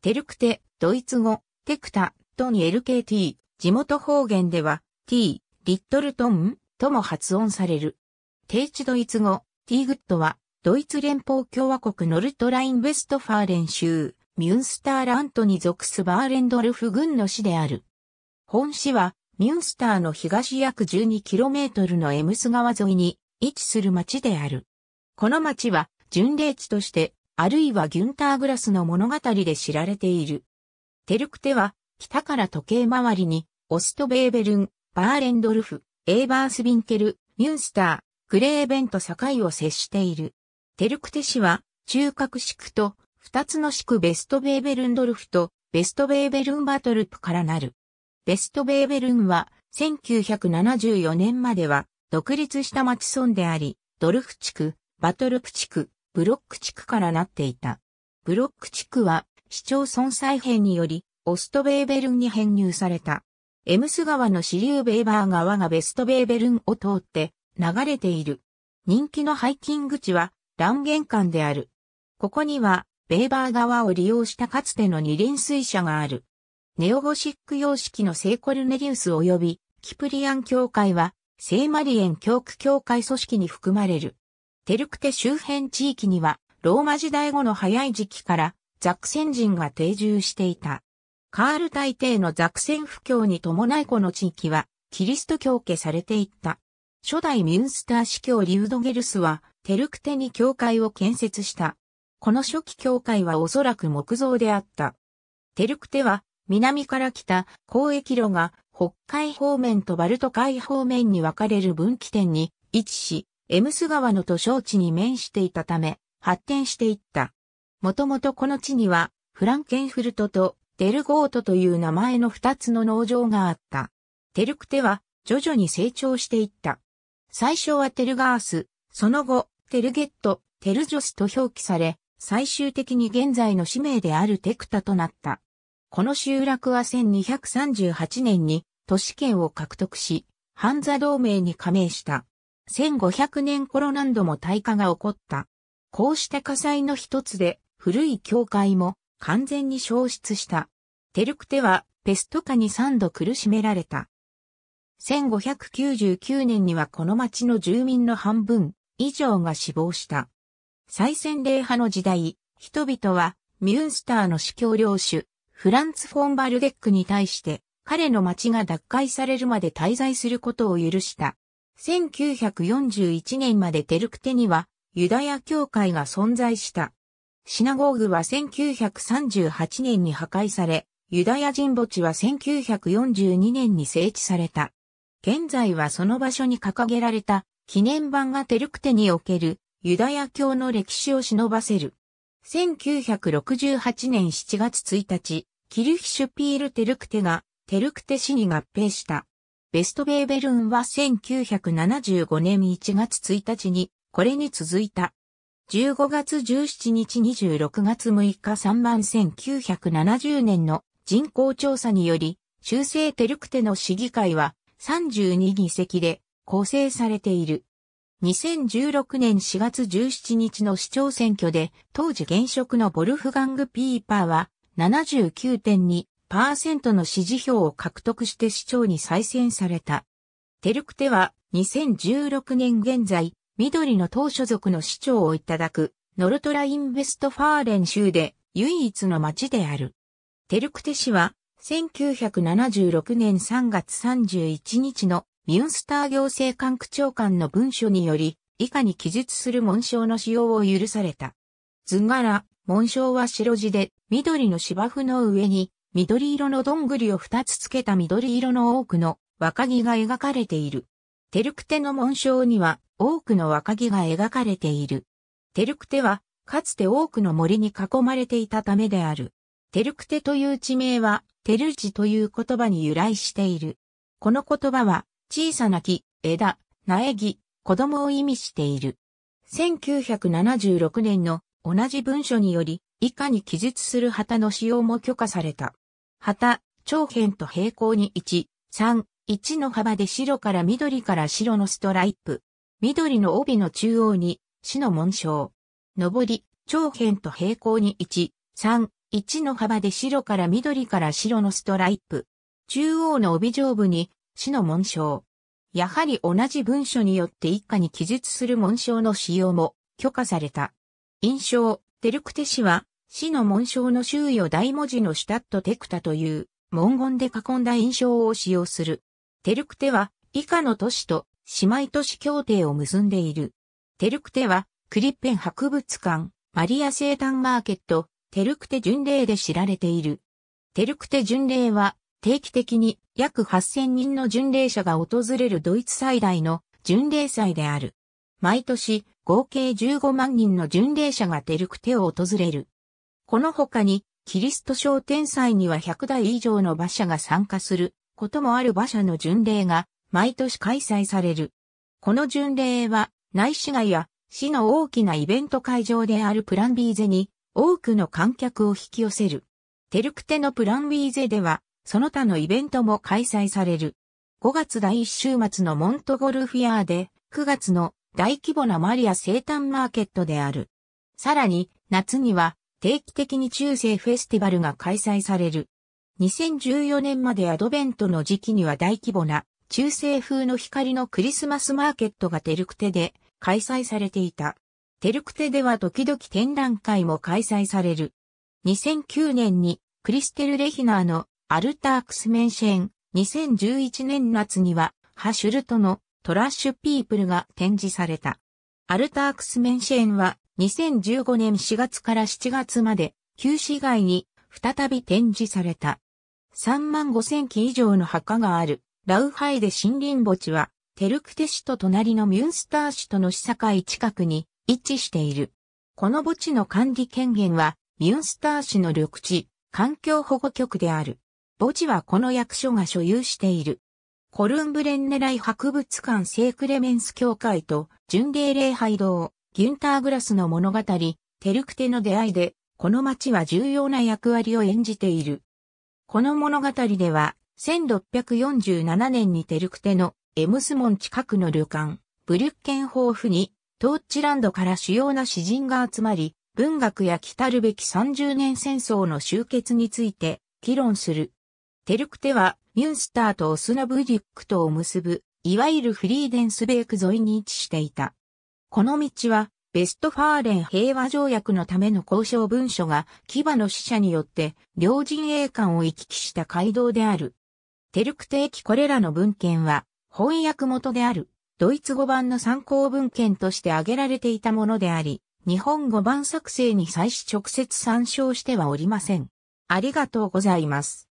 テルクテ、ドイツ語、テクタ、トに LKT、地元方言では、t、リットルトンとも発音される。定地ドイツ語、ティーグッドは、ドイツ連邦共和国ノルトライン・ベストファーレン州、ミュンスターラントに属すバーレンドルフ郡の市である。本市は、ミュンスターの東約 12km のエムス川沿いに位置する町である。この町は、巡礼地としてあるいはギュンターグラスの物語で知られている。テルクテは、北から時計回りに、オストベーベルン、バーレンドルフ、エーバースビンケル、ミュンスター、クレーベンと境を接している。テルクテ市は、中核市区と、二つの市区ベストベーベルンドルフと、ベストベーベルンバトルプからなる。ベストベーベルンは、1974年までは、独立した町村であり、ドルフ地区、バトルプ地区、ブロック地区からなっていた。ブロック地区は市町村再編によりオストベーベルンに編入された。エムス川の支流ベーバー川がベストベーベルンを通って流れている。人気のハイキング地は断言ゲ間である。ここにはベーバー川を利用したかつての二輪水車がある。ネオゴシック様式のセイコルネリウス及びキプリアン教会は聖マリエン教区教会組織に含まれる。テルクテ周辺地域には、ローマ時代後の早い時期から、ザクセン人が定住していた。カール大帝のザクセン布教に伴いこの地域は、キリスト教化されていった。初代ミュンスター司教リウドゲルスは、テルクテに教会を建設した。この初期教会はおそらく木造であった。テルクテは、南から来た交易路が北海方面とバルト海方面に分かれる分岐点に位置し、エムス川の都省地に面していたため、発展していった。もともとこの地には、フランケンフルトとデルゴートという名前の二つの農場があった。テルクテは徐々に成長していった。最初はテルガース、その後、テルゲット、テルジョスと表記され、最終的に現在の氏名であるテクタとなった。この集落は1238年に都市圏を獲得し、ハンザ同盟に加盟した。1500年頃何度も大火が起こった。こうした火災の一つで、古い教会も完全に消失した。テルクテはペスト化に3度苦しめられた。1599年にはこの町の住民の半分以上が死亡した。再戦礼派の時代、人々はミュンスターの司教領主、フランツ・フォン・バルデックに対して、彼の町が奪回されるまで滞在することを許した。1941年までテルクテにはユダヤ教会が存在した。シナゴーグは1938年に破壊され、ユダヤ人墓地は1942年に整地された。現在はその場所に掲げられた記念版がテルクテにおけるユダヤ教の歴史を忍ばせる。1968年7月1日、キルヒシュピール・テルクテがテルクテ市に合併した。ベストベーベルンは1975年1月1日に、これに続いた。15月17日26月6日3万1970年の人口調査により、修正テルクテの市議会は32議席で構成されている。2016年4月17日の市長選挙で、当時現職のボルフガング・ピーパーは79.2 1ントの支持票を獲得して市長に再選された。テルクテは2016年現在、緑の党所属の市長をいただく、ノルトライン・ベストファーレン州で唯一の町である。テルクテ市は、1976年3月31日のミュンスター行政管区長官の文書により、以下に記述する紋章の使用を許された。図柄、紋章は白地で、緑の芝生の上に、緑色のどんぐりを二つつけた緑色の多くの若木が描かれている。テルクテの紋章には多くの若木が描かれている。テルクテはかつて多くの森に囲まれていたためである。テルクテという地名はテルジという言葉に由来している。この言葉は小さな木、枝、苗木、子供を意味している。1976年の同じ文書により、以下に記述する旗の使用も許可された。旗、長辺と平行に1、3、1の幅で白から緑から白のストライプ。緑の帯の中央に、死の紋章。上り、長辺と平行に1、3、1の幅で白から緑から白のストライプ。中央の帯上部に、死の紋章。やはり同じ文書によって一家に記述する紋章の使用も許可された。印象、テルクテ市は、市の紋章の周囲を大文字のシュタットテクタという文言で囲んだ印象を使用する。テルクテは以下の都市と姉妹都市協定を結んでいる。テルクテはクリッペン博物館、マリア生誕マーケット、テルクテ巡礼で知られている。テルクテ巡礼は定期的に約8000人の巡礼者が訪れるドイツ最大の巡礼祭である。毎年合計15万人の巡礼者がテルクテを訪れる。この他に、キリスト商店祭には100台以上の馬車が参加することもある馬車の巡礼が毎年開催される。この巡礼は内市街や市の大きなイベント会場であるプランビーゼに多くの観客を引き寄せる。テルクテのプランビーゼではその他のイベントも開催される。5月第1週末のモントゴルフィアーで9月の大規模なマリア生誕マーケットである。さらに、夏には定期的に中世フェスティバルが開催される。2014年までアドベントの時期には大規模な中世風の光のクリスマスマーケットがテルクテで開催されていた。テルクテでは時々展覧会も開催される。2009年にクリステル・レヒナーのアルタークスメンシェン、2011年夏にはハシュルトのトラッシュピープルが展示された。アルタークスメンシェーンは2015年4月から7月まで旧市街に再び展示された。3万5千基以上の墓があるラウハイデ森林墓地はテルクテ市と隣のミュンスター市との市境近くに位置している。この墓地の管理権限はミュンスター市の緑地環境保護局である。墓地はこの役所が所有している。コルンブレンネライ博物館聖クレメンス教会と巡礼礼拝堂、ギュンターグラスの物語、テルクテの出会いで、この町は重要な役割を演じている。この物語では、1647年にテルクテのエムスモン近くの旅館、ブリュッケンホーフに、トーチランドから主要な詩人が集まり、文学や来たるべき30年戦争の終結について議論する。テルクテはミュンスターとオスナブリックとを結ぶ、いわゆるフリーデンスベーク沿いに位置していた。この道は、ベストファーレン平和条約のための交渉文書が牙の使者によって両陣営間を行き来した街道である。テルク定期これらの文献は翻訳元であるドイツ語版の参考文献として挙げられていたものであり、日本語版作成に際し直接参照してはおりません。ありがとうございます。